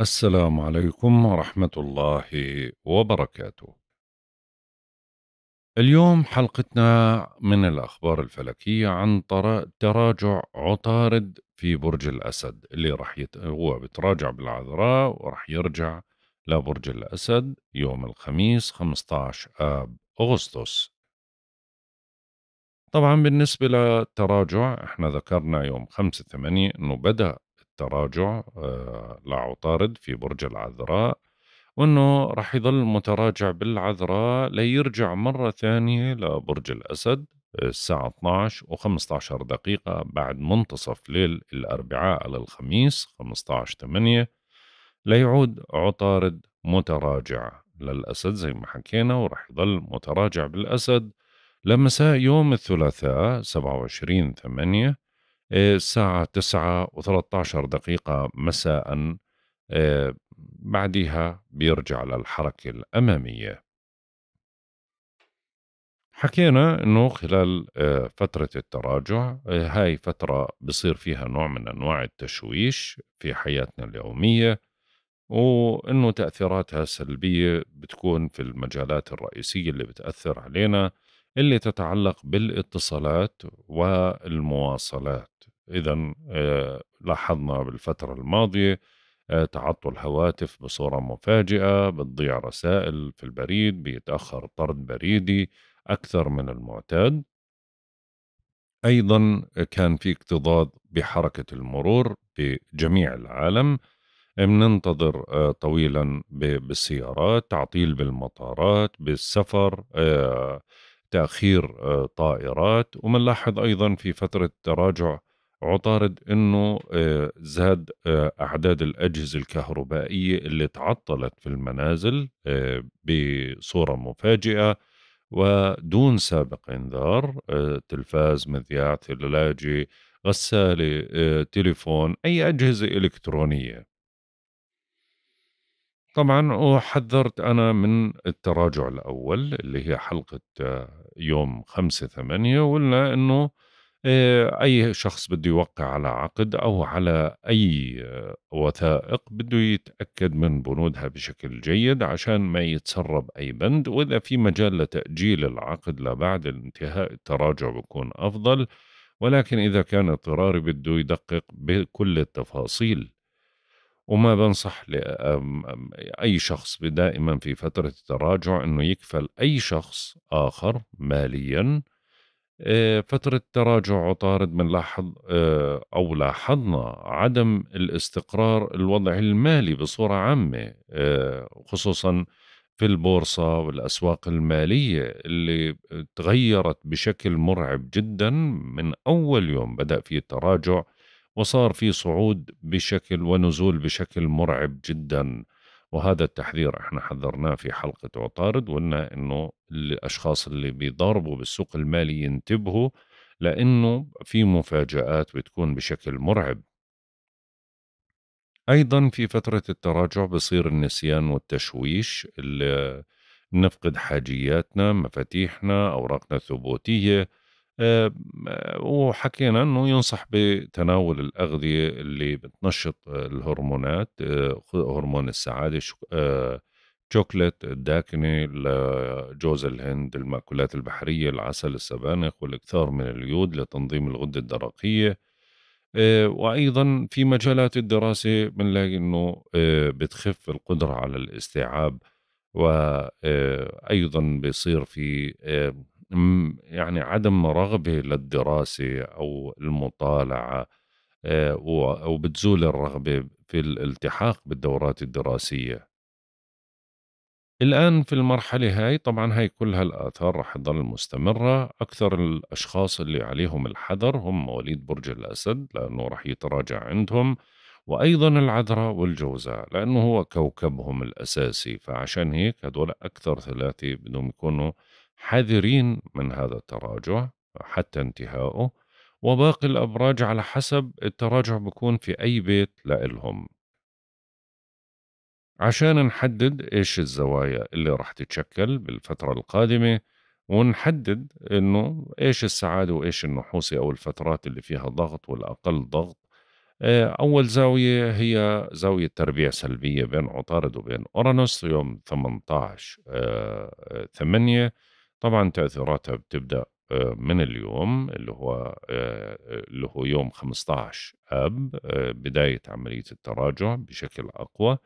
السلام عليكم ورحمة الله وبركاته. اليوم حلقتنا من الأخبار الفلكية عن تراجع عطارد في برج الأسد اللي راح يت... هو بتراجع بالعذراء وراح يرجع لبرج الأسد يوم الخميس 15 آب أغسطس طبعا بالنسبة للتراجع احنا ذكرنا يوم 5 8 انه بدأ التراجع آه، لا عطارد في برج العذراء وانه راح يظل متراجع بالعذراء ليرجع مره ثانيه لبرج الاسد الساعة 12 و15 دقيقة بعد منتصف ليل الأربعاء على الخميس 15 8 ليعود عطارد متراجع للأسد زي ما حكينا ورح يظل متراجع بالأسد لمساء يوم الثلاثاء 27 8 آه، الساعة تسعة وثلاثة عشر دقيقة مساء آه، بعدها بيرجع للحركة الأمامية حكينا انه خلال آه، فترة التراجع هاي فترة بصير فيها نوع من انواع التشويش في حياتنا اليومية وانه تأثيراتها سلبية بتكون في المجالات الرئيسية اللي بتأثر علينا اللي تتعلق بالاتصالات والمواصلات إذا آه، لاحظنا بالفترة الماضية آه، تعطل هواتف بصورة مفاجئة بتضيع رسائل في البريد بيتأخر طرد بريدي أكثر من المعتاد أيضا كان في اكتظاظ بحركة المرور في جميع العالم بننتظر آه، طويلا بالسيارات تعطيل بالمطارات بالسفر تاخير آه، طائرات ومنلاحظ ايضا في فتره تراجع عطارد انه آه، زاد آه، اعداد الاجهزه الكهربائيه اللي تعطلت في المنازل بصوره مفاجئه ودون سابق انذار تلفاز مذياع ثلاجه غساله تليفون اي اجهزه الكترونيه طبعًا وحذّرت أنا من التراجع الأول اللي هي حلقة آه، يوم 5/8 وقُلنا إنه آه، أي شخص بده يوقّع على عقد أو على أي آه، وثائق بده يتأكد من بنودها بشكل جيد عشان ما يتسرّب أي بند، وإذا في مجال لتأجيل العقد لبعد الانتهاء التراجع بكون أفضل، ولكن إذا كان اضطراري بده يدقّق بكل التفاصيل. وما بنصح لأي شخص دائما في فترة التراجع أنه يكفل أي شخص آخر ماليا آه، فترة تراجع عطارد بنلاحظ آه، أو لاحظنا عدم الاستقرار الوضع المالي بصورة عامة آه، خصوصا في البورصة والأسواق المالية اللي تغيرت بشكل مرعب جدا من أول يوم بدأ فيه التراجع وصار في صعود بشكل ونزول بشكل مرعب جدا وهذا التحذير احنا حذرناه في حلقة عطارد وقلنا انه الاشخاص اللي بيضاربوا بالسوق المالي ينتبهوا لانه في مفاجآت بتكون بشكل مرعب ايضا في فترة التراجع بصير النسيان والتشويش اللي نفقد حاجياتنا مفاتيحنا أوراقنا الثبوتية آه، وحكينا انه ينصح بتناول الاغذيه اللي بتنشط الهرمونات آه، هرمون السعاده شوكليت آه، الداكنه جوز الهند المأكولات البحريه العسل السبانخ والاكثار من اليود لتنظيم الغده الدرقيه وايضا في مجالات الدراسه بنلاقي انه بتخف القدره على الاستيعاب وايضا بيصير في يعني عدم رغبه للدراسه او المطالعه آه، وبتزول الرغبه في الالتحاق بالدورات الدراسيه الآن في المرحلة هاي طبعا هاي كلها الاثار رح تضل مستمرة أكثر الأشخاص اللي عليهم الحذر هم مواليد برج الأسد لأنه رح يتراجع عندهم وأيضا العذراء والجوزاء لأنه هو كوكبهم الأساسي فعشان هيك هدول أكثر ثلاثة بدهم يكونوا حذرين من هذا التراجع حتى انتهائه وباقي الأبراج على حسب التراجع بكون في أي بيت لإلهم عشان نحدد إيش الزوايا اللي راح تتشكل بالفترة القادمة ونحدد إنه إيش السعادة وإيش النحوسة أو الفترات اللي فيها ضغط والأقل ضغط آه، أول زاوية هي زاوية تربيع سلبية بين عطارد وبين أورانوس يوم 18 8 طبعا تأثيراتها بتبدأ آه، من اليوم اللي هو آه، اللي هو يوم 15 اب آه، بدايه عمليه التراجع بشكل اقوى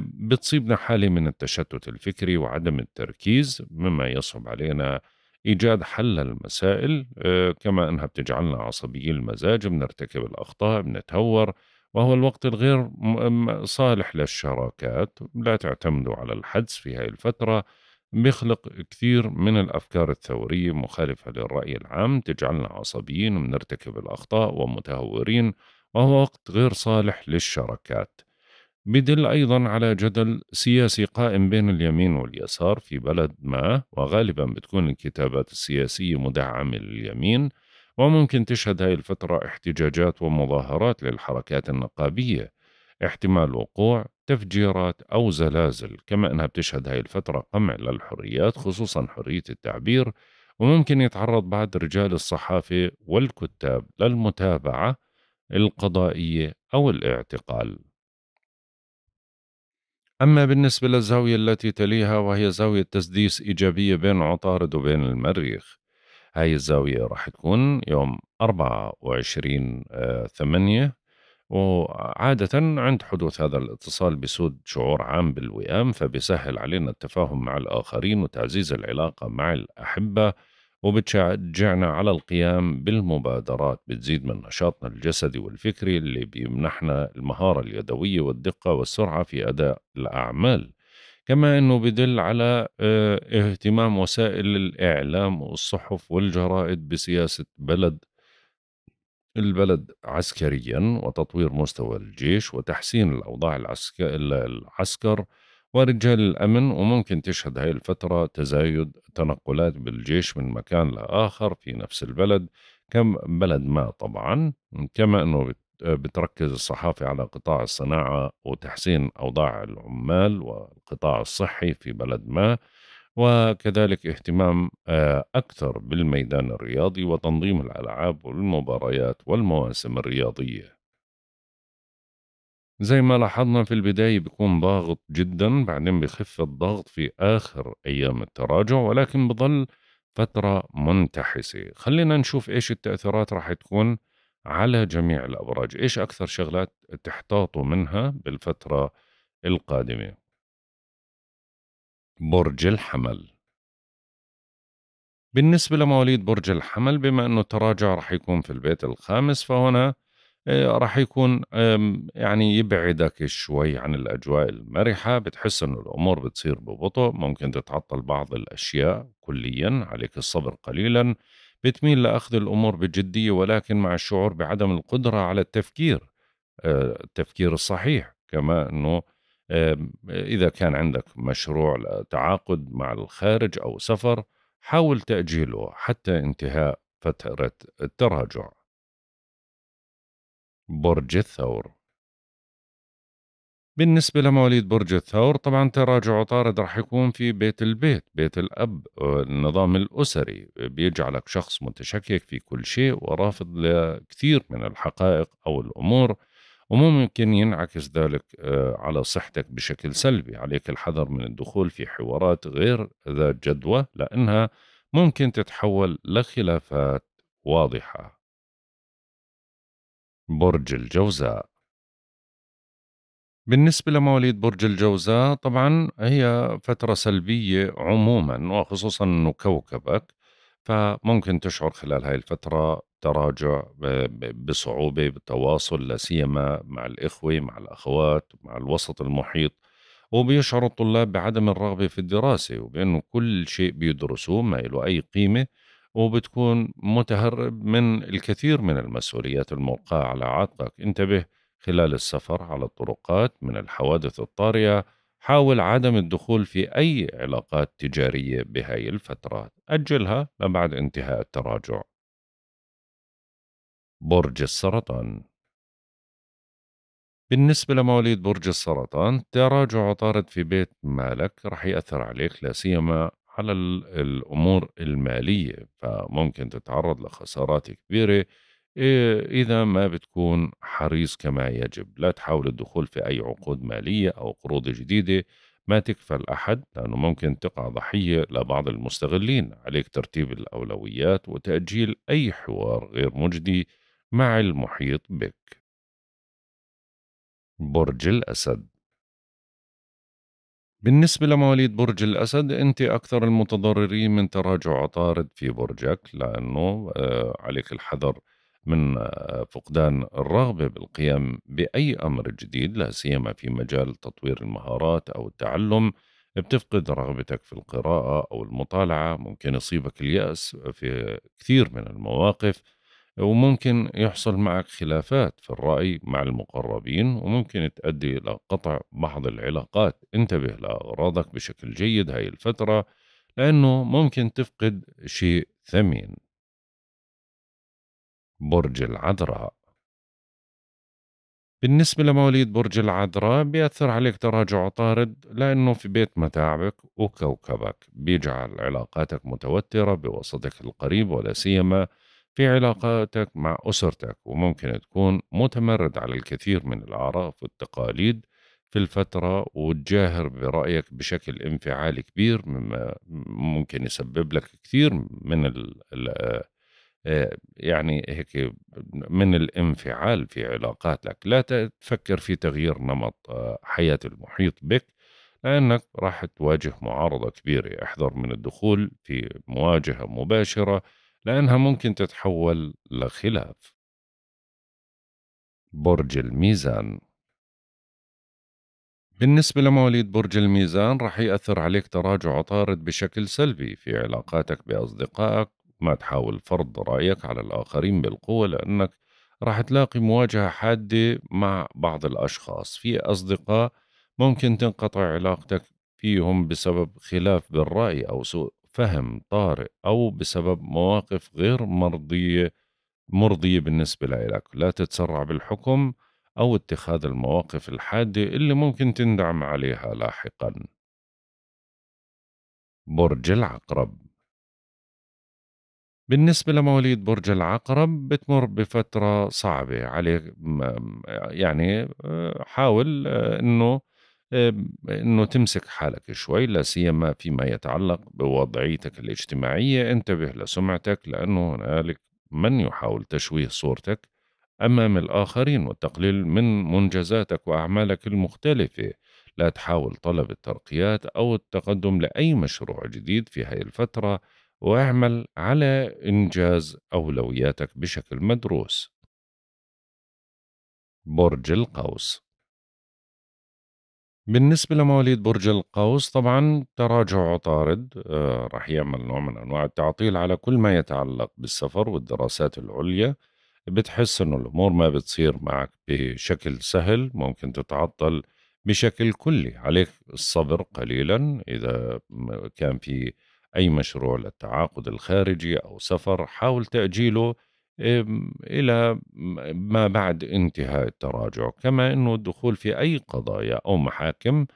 بتصيبنا حاله من التشتت الفكري وعدم التركيز مما يصعب علينا ايجاد حل للمسائل كما انها بتجعلنا عصبي المزاج بنرتكب الاخطاء بنتهور وهو الوقت الغير صالح للشراكات لا تعتمدوا على الحدس في هذه الفتره بيخلق كثير من الأفكار الثورية مخالفة للرأي العام تجعلنا عصبيين ونرتكب الأخطاء ومتهورين وهو وقت غير صالح للشركات بدل أيضا على جدل سياسي قائم بين اليمين واليسار في بلد ما وغالبا بتكون الكتابات السياسية مدعمة لليمين وممكن تشهد هاي الفترة احتجاجات ومظاهرات للحركات النقابية احتمال وقوع تفجيرات أو زلازل كما أنها بتشهد هاي الفترة قمع للحريات خصوصا حرية التعبير وممكن يتعرض بعض رجال الصحافة والكتاب للمتابعة القضائية أو الاعتقال أما بالنسبة للزاوية التي تليها وهي زاوية تسديس إيجابية بين عطارد وبين المريخ هاي الزاوية راح تكون يوم 24 8 وعادة عند حدوث هذا الاتصال بيسود شعور عام بالوئام فبيسهل علينا التفاهم مع الآخرين وتعزيز العلاقة مع الأحبة وبتشجعنا على القيام بالمبادرات بتزيد من نشاطنا الجسدي والفكري اللي بيمنحنا المهارة اليدوية والدقة والسرعة في أداء الأعمال كما أنه بدل على آه، اهتمام وسائل الإعلام والصحف والجرائد بسياسة بلد البلد عسكريا وتطوير مستوى الجيش وتحسين الأوضاع العسكر ورجال الأمن وممكن تشهد هاي الفترة تزايد تنقلات بالجيش من مكان لآخر في نفس البلد كم بلد ما طبعا كما أنه بتركز الصحافة على قطاع الصناعة وتحسين أوضاع العمال والقطاع الصحي في بلد ما وكذلك اهتمام آه، أكثر بالميدان الرياضي وتنظيم الألعاب والمباريات والمواسم الرياضية زي ما لاحظنا في البداية بيكون ضاغط جدا بعدين بخف الضغط في آخر أيام التراجع ولكن بظل فترة منتحسة خلينا نشوف إيش التأثيرات راح تكون على جميع الأبراج إيش أكثر شغلات تحتاطوا منها بالفترة القادمة برج الحمل بالنسبة لمواليد برج الحمل بما أنه التراجع رح يكون في البيت الخامس فهنا آه، رح يكون يعني يبعدك شوي عن الأجواء المرحة بتحس أنه الأمور بتصير ببطء ممكن تتعطل بعض الأشياء كليا عليك الصبر قليلا بتميل لأخذ الأمور بجدية ولكن مع الشعور بعدم القدرة على التفكير آه، التفكير الصحيح كما أنه إذا كان عندك مشروع تعاقد مع الخارج أو سفر حاول تأجيله حتى انتهاء فترة التراجع برج الثور بالنسبة لمواليد برج الثور طبعا تراجع طارد راح يكون في بيت البيت بيت الأب النظام الأسري بيجعلك شخص متشكك في كل شيء ورافض لكثير من الحقائق أو الأمور وممكن ينعكس ذلك آه، على صحتك بشكل سلبي عليك الحذر من الدخول في حوارات غير ذات جدوى لأنها ممكن تتحول لخلافات واضحة برج الجوزاء بالنسبة لمواليد برج الجوزاء طبعا هي فترة سلبية عموما وخصوصا أنه كوكبك فممكن تشعر خلال هاي الفترة تراجع بصعوبه بالتواصل لا سيما مع الاخوه مع الاخوات مع الوسط المحيط وبيشعر الطلاب بعدم الرغبه في الدراسه وبانه كل شيء بيدرسوه ما له اي قيمه وبتكون متهرب من الكثير من المسؤوليات الموقعة على عاتقك انتبه خلال السفر على الطرقات من الحوادث الطارئة حاول عدم الدخول في أي علاقات تجارية بهاي الفترة أجلها لبعد انتهاء التراجع برج السرطان بالنسبة لمواليد برج السرطان تراجع عطارد في بيت مالك رح يأثر عليك لا سيما على الأمور المالية فممكن تتعرض لخسارات كبيرة إذا ما بتكون حريص كما يجب لا تحاول الدخول في أي عقود مالية أو قروض جديدة ما تكفل أحد لأنه ممكن تقع ضحية لبعض المستغلين عليك ترتيب الأولويات وتأجيل أي حوار غير مجدي مع المحيط بك برج الأسد بالنسبة لمواليد برج الأسد أنت أكثر المتضررين من تراجع عطارد في برجك لأنه آه، عليك الحذر من آه، فقدان الرغبة بالقيام بأي أمر جديد لا سيما في مجال تطوير المهارات أو التعلم بتفقد رغبتك في القراءة أو المطالعة ممكن يصيبك اليأس في كثير من المواقف وممكن يحصل معك خلافات في الرأي مع المقربين وممكن تؤدي إلى قطع بعض العلاقات انتبه لأغراضك بشكل جيد هاي الفترة لأنه ممكن تفقد شيء ثمين برج العذراء بالنسبة لمواليد برج العذراء بيأثر عليك تراجع طارد لأنه في بيت متاعبك وكوكبك بيجعل علاقاتك متوترة بوسطك القريب ولا سيما في علاقاتك مع أسرتك وممكن تكون متمرد على الكثير من الأعراف والتقاليد في الفترة وتجاهر برأيك بشكل انفعالي كبير مما ممكن يسبب لك كثير من ال الـ آه، يعني هيك من الانفعال في علاقاتك لا تفكر في تغيير نمط آه، حياة المحيط بك لأنك راح تواجه معارضة كبيرة احذر من الدخول في مواجهة مباشرة لأنها ممكن تتحول لخلاف برج الميزان بالنسبة لمواليد برج الميزان رح يأثر عليك تراجع عطارد بشكل سلبي في علاقاتك بأصدقائك ما تحاول فرض رأيك على الآخرين بالقوة لأنك رح تلاقي مواجهة حادة مع بعض الأشخاص في أصدقاء ممكن تنقطع علاقتك فيهم بسبب خلاف بالرأي أو سوء فهم طارئ أو بسبب مواقف غير مرضية مرضية بالنسبة لإلك لا تتسرع بالحكم أو اتخاذ المواقف الحادة اللي ممكن تندعم عليها لاحقا برج العقرب بالنسبة لمواليد برج العقرب بتمر بفترة صعبة عليك يعني آه، حاول آه، أنه انه تمسك حالك شوي لا سيما فيما يتعلق بوضعيتك الاجتماعيه انتبه لسمعتك لانه هنالك من يحاول تشويه صورتك امام الاخرين والتقليل من منجزاتك واعمالك المختلفه لا تحاول طلب الترقيات او التقدم لاي مشروع جديد في هذه الفتره واعمل على انجاز اولوياتك بشكل مدروس برج القوس بالنسبة لمواليد برج القوس طبعا تراجع عطارد رح آه، راح يعمل نوع من أنواع التعطيل على كل ما يتعلق بالسفر والدراسات العليا بتحس إنه الأمور ما بتصير معك بشكل سهل ممكن تتعطل بشكل كلي عليك الصبر قليلا إذا كان في أي مشروع للتعاقد الخارجي أو سفر حاول تأجيله إلى ما بعد انتهاء التراجع كما أنه الدخول في أي قضايا أو محاكم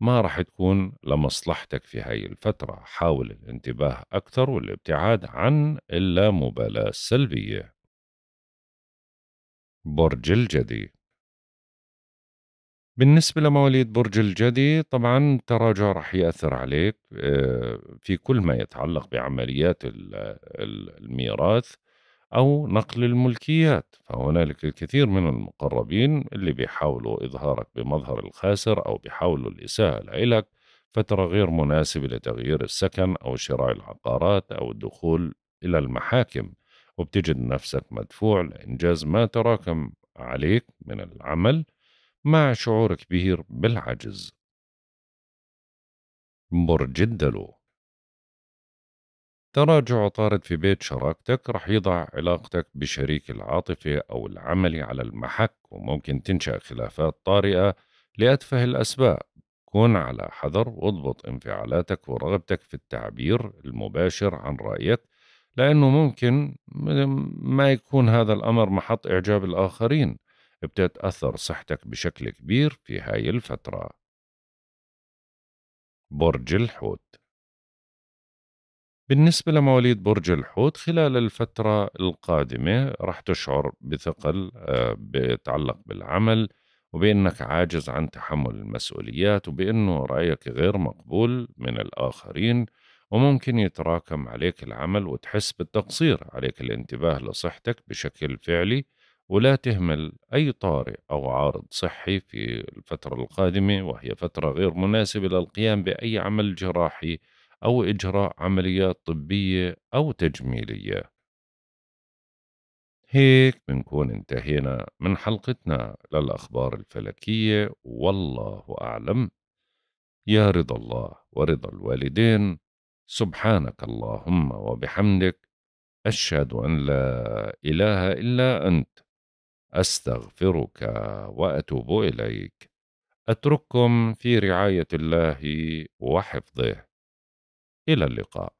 ما راح تكون لمصلحتك في هاي الفترة حاول الانتباه أكثر والابتعاد عن اللامبالاة السلبية برج الجدي بالنسبة لمواليد برج الجدي طبعا التراجع رح يأثر عليك آه، في كل ما يتعلق بعمليات الميراث أو نقل الملكيات فهنالك الكثير من المقربين اللي بيحاولوا إظهارك بمظهر الخاسر أو بيحاولوا الإساءة لإلك فترة غير مناسبة لتغيير السكن أو شراء العقارات أو الدخول إلى المحاكم وبتجد نفسك مدفوع لإنجاز ما تراكم عليك من العمل مع شعور كبير بالعجز برج الدلو تراجع طارد في بيت شراكتك رح يضع علاقتك بشريك العاطفي أو العملي على المحك وممكن تنشأ خلافات طارئة لأتفه الأسباب كن على حذر واضبط انفعالاتك ورغبتك في التعبير المباشر عن رأيك لأنه ممكن ما يكون هذا الأمر محط إعجاب الآخرين بتتأثر صحتك بشكل كبير في هاي الفترة برج الحوت بالنسبة لمواليد برج الحوت خلال الفترة القادمة رح تشعر بثقل آه، بتعلق بالعمل وبأنك عاجز عن تحمل المسؤوليات وبأنه رأيك غير مقبول من الآخرين وممكن يتراكم عليك العمل وتحس بالتقصير عليك الانتباه لصحتك بشكل فعلي ولا تهمل أي طارئ أو عارض صحي في الفترة القادمة وهي فترة غير مناسبة للقيام بأي عمل جراحي أو إجراء عمليات طبية أو تجميلية هيك بنكون انتهينا من حلقتنا للأخبار الفلكية والله أعلم يا رضا الله ورضا الوالدين سبحانك اللهم وبحمدك أشهد أن لا إله إلا أنت أستغفرك وأتوب إليك أترككم في رعاية الله وحفظه إلى اللقاء